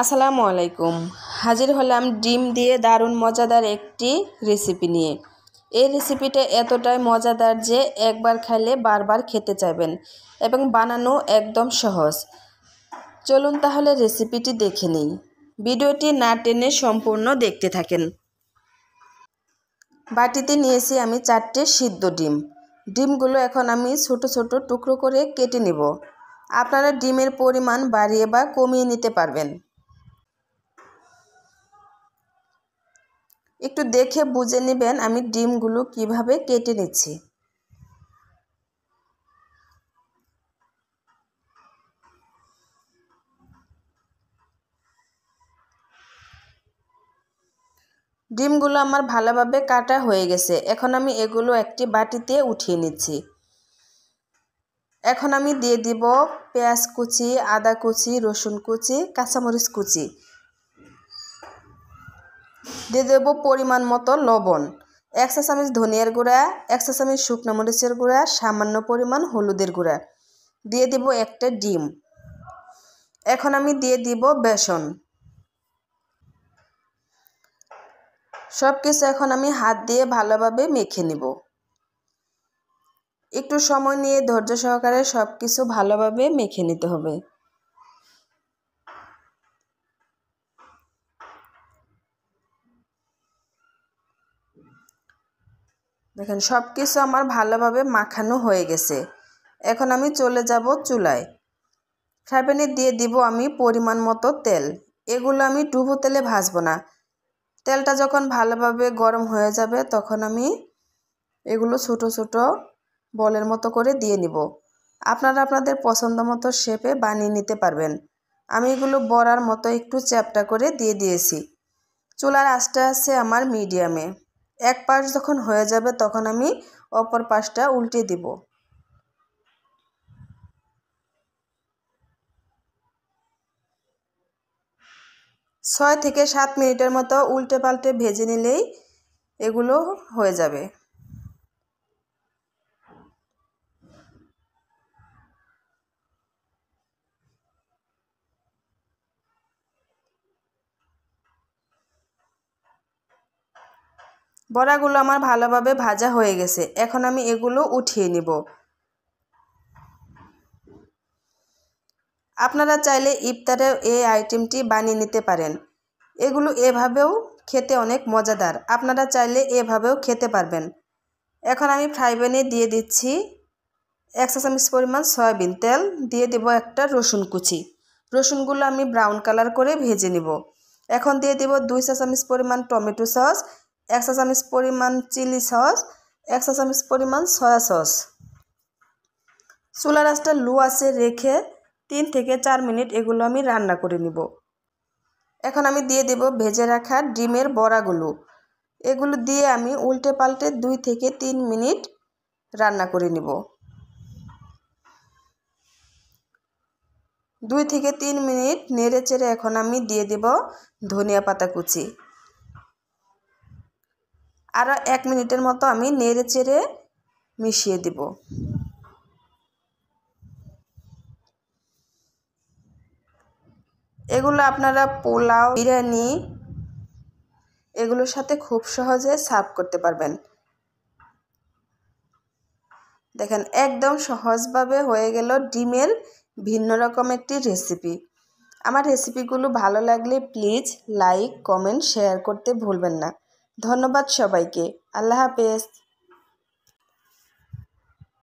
আসসালামু আলাইকুম হাজির হলাম ডিম দিয়ে দারুণ মজাদার একটি রেসিপি নিয়ে এই রেসিপিটা এতটাই মজাদার যে একবার খাইলে বারবার খেতে চাইবেন এবং বানানো একদম সহজ চলুন তাহলে রেসিপিটি দেখে নিই ভিডিওটি না টেনে সম্পূর্ণ দেখতে থাকেন বাটিতে নিয়েছি আমি চারটে সিদ্ধ ডিম ডিমগুলো এখন আমি ছোট ছোট টুকরো করে কেটে নেব আপনারা ডিমের পরিমাণ বাড়িয়ে বা কমিয়ে নিতে পারবেন একটু দেখে বুঝে নেবেন আমি ডিমগুলো কিভাবে কেটে নিচ্ছি ডিমগুলো আমার ভালোভাবে কাটা হয়ে গেছে এখন আমি এগুলো একটি বাটিতে উঠিয়ে নিচ্ছি এখন আমি দিয়ে দিব পেঁয়াজ কুচি আদা কুচি রসুন কুচি কাঁচামরিচ কুচি দিয়ে দেব পরিমাণ মতো লবণ এক চা চামচ ধনিয়ার গুঁড়া এক চা চামচ শুকনো মরিচের গুঁড়া সামান্য পরিমাণ হলুদের গুঁড়া দিয়ে দিব একটা ডিম এখন আমি দিয়ে দিব বেসন সব কিছু এখন আমি হাত দিয়ে ভালোভাবে মেখে নিব একটু সময় নিয়ে ধৈর্য সহকারে সব কিছু ভালোভাবে মেখে নিতে হবে দেখেন সব কিছু আমার ভালোভাবে মাখানো হয়ে গেছে এখন আমি চলে যাব চুলায় ফ্রাইপ্যানে দিয়ে দিব আমি পরিমাণ মতো তেল এগুলো আমি ডুবো তেলে ভাজবো না তেলটা যখন ভালোভাবে গরম হয়ে যাবে তখন আমি এগুলো ছোট ছোট বলের মতো করে দিয়ে নিব আপনারা আপনাদের পছন্দ মতো শেপে বানিয়ে নিতে পারবেন আমি এগুলো বড়ার মতো একটু চ্যাপটা করে দিয়ে দিয়েছি চুলার আস্তে আস্তে আমার মিডিয়ামে এক পাশ যখন হয়ে যাবে তখন আমি অপর পাশটা উল্টে দিব ছয় থেকে সাত মিনিটের মতো উল্টে পাল্টে ভেজে নিলেই এগুলো হয়ে যাবে বড়াগুলো আমার ভালোভাবে ভাজা হয়ে গেছে এখন আমি এগুলো উঠিয়ে নিব আপনারা চাইলে ইফতারে এই আইটেমটি বানিয়ে নিতে পারেন এগুলো এভাবেও খেতে অনেক মজাদার আপনারা চাইলে এভাবেও খেতে পারবেন এখন আমি ফ্রাই প্যানে দিয়ে দিচ্ছি এক চা পরিমাণ সয়াবিন তেল দিয়ে দেব একটা রসুন কুচি রসুনগুলো আমি ব্রাউন কালার করে ভেজে নিব এখন দিয়ে দেব দুই চা পরিমাণ টমেটো সস এক চা চামচ পরিমাণ চিলি সস এক চা চামচ পরিমাণ সয়া সস চুলা রাসটা লু আছে রেখে তিন থেকে চার মিনিট এগুলো আমি রান্না করে নিব এখন আমি দিয়ে দেব ভেজে রাখা ডিমের বড়াগুলো এগুলো দিয়ে আমি উল্টে পাল্টে দুই থেকে তিন মিনিট রান্না করে নিব দুই থেকে তিন মিনিট নেড়ে চেড়ে এখন আমি দিয়ে দেব ধনিয়া পাতা কুচি আরও এক মিনিটের মতো আমি নেড়ে চেড়ে মিশিয়ে দেব এগুলো আপনারা পোলাও বিরিয়ানি এগুলোর সাথে খুব সহজে সার্ভ করতে পারবেন দেখেন একদম সহজভাবে হয়ে গেল ডিমের ভিন্ন রকম একটি রেসিপি আমার রেসিপিগুলো ভালো লাগলে প্লিজ লাইক কমেন্ট শেয়ার করতে ভুলবেন না ধন্যবাদ সবাইকে আল্লাহ হাফেজ